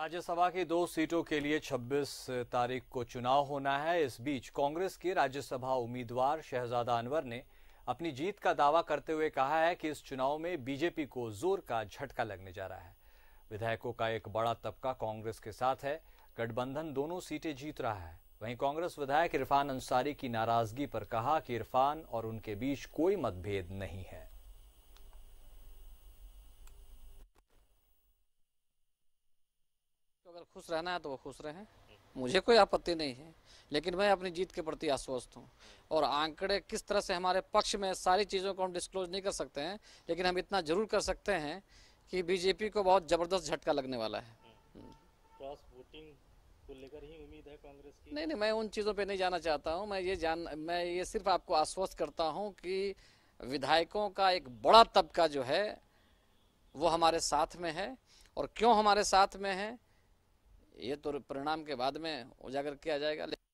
राज्यसभा की दो सीटों के लिए 26 तारीख को चुनाव होना है इस बीच कांग्रेस के राज्यसभा उम्मीदवार शहजादा अनवर ने अपनी जीत का दावा करते हुए कहा है कि इस चुनाव में बीजेपी को जोर का झटका लगने जा रहा है विधायकों का एक बड़ा तबका कांग्रेस के साथ है गठबंधन दोनों सीटें जीत रहा है वहीं कांग्रेस विधायक इरफान अंसारी की नाराजगी पर कहा कि इरफान और उनके बीच कोई मतभेद नहीं है अगर खुश रहना है तो वो खुश रहें मुझे कोई आपत्ति नहीं है लेकिन मैं अपनी जीत के प्रति आश्वस्त हूँ और आंकड़े किस तरह से हमारे पक्ष में सारी चीज़ों को हम डिस्क्लोज नहीं कर सकते हैं लेकिन हम इतना जरूर कर सकते हैं कि बीजेपी को बहुत ज़बरदस्त झटका लगने वाला है क्रॉस तो वोटिंग को लेकर ही उम्मीद है कांग्रेस की नहीं नहीं मैं उन चीज़ों पे नहीं जाना चाहता हूँ मैं ये जान मैं ये सिर्फ आपको आश्वस्त करता हूँ कि विधायकों का एक बड़ा तबका जो है वो हमारे साथ में है और क्यों हमारे साथ में है ये तो परिणाम के बाद में उजागर किया जाएगा